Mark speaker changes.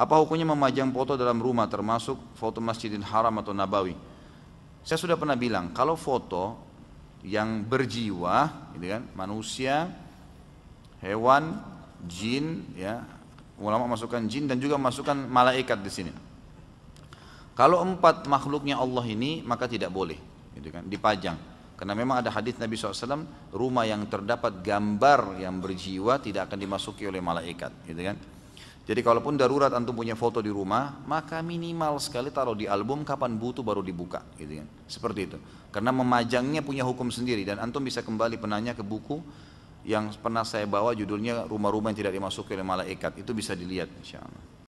Speaker 1: Apa hukumnya memajang foto dalam rumah termasuk foto Masjidil Haram atau Nabawi? Saya sudah pernah bilang, kalau foto yang berjiwa, gitu kan, manusia, hewan, jin, ya, ulama masukkan jin dan juga masukkan malaikat di sini. Kalau empat makhluknya Allah ini maka tidak boleh, gitu kan, dipajang. Karena memang ada hadis Nabi SAW, rumah yang terdapat gambar yang berjiwa tidak akan dimasuki oleh malaikat, gitu kan. Jadi kalaupun darurat antum punya foto di rumah, maka minimal sekali taruh di album kapan butuh baru dibuka, gitu kan. Seperti itu. Karena memajangnya punya hukum sendiri dan antum bisa kembali penanya ke buku yang pernah saya bawa judulnya rumah-rumah yang tidak dimasuki oleh malaikat. Itu bisa dilihat insyaallah.